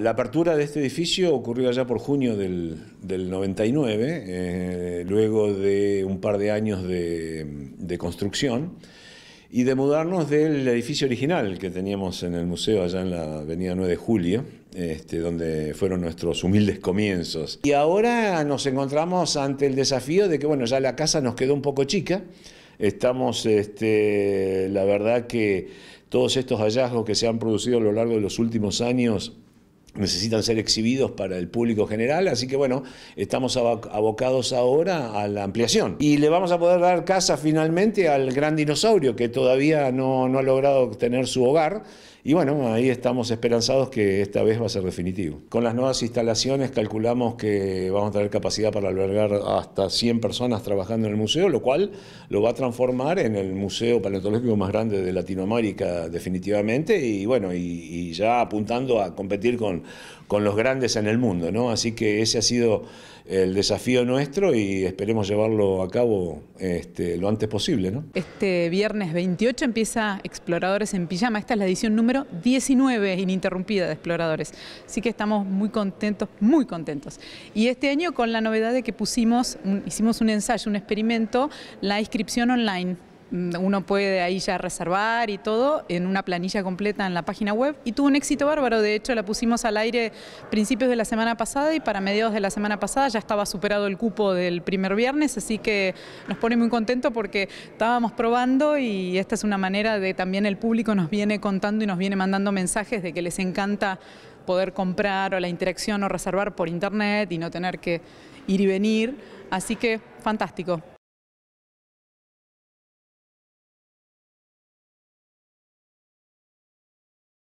La apertura de este edificio ocurrió allá por junio del, 99, eh, luego de un par de años de, construcción y de mudarnos del edificio original que teníamos en el museo allá en la avenida 9 de Julio, este, donde fueron nuestros humildes comienzos. Y ahora nos encontramos ante el desafío de que, bueno, ya la casa nos quedó un poco chica, estamos, este, la verdad que todos estos hallazgos que se han producido a lo largo de los últimos años, necesitan ser exhibidos para el público general, así que bueno, estamos abocados ahora a la ampliación. Y le vamos a poder dar casa finalmente al gran dinosaurio que todavía no, no ha logrado tener su hogar. Y bueno, ahí estamos esperanzados que esta vez va a ser definitivo. Con las nuevas instalaciones calculamos que vamos a tener capacidad para albergar hasta 100 personas trabajando en el museo, lo cual lo va a transformar en el museo paleontológico más grande de Latinoamérica definitivamente y bueno, y, y ya apuntando a competir con con los grandes en el mundo, ¿no? Así que ese ha sido el desafío nuestro y esperemos llevarlo a cabo este, lo antes posible. Este viernes 28 empieza Exploradores en Pijama, esta es la edición número 19 ininterrumpida de Exploradores, así que estamos muy contentos, muy contentos. Y este año con la novedad de que pusimos, hicimos un ensayo, un experimento, la inscripción online Mm, uno puede ahí ya reservar y todo en una planilla completa en la página web y tuvo un éxito bárbaro, de hecho la pusimos al aire principios de la semana pasada y para mediados de la semana pasada ya estaba superado el cupo del primer viernes, así que nos pone muy contento porque estábamos probando y esta es una manera de también el público nos viene contando y nos viene mandando mensajes de que les encanta poder comprar o la interacción o reservar por internet y no tener que ir y venir, así que fantástico.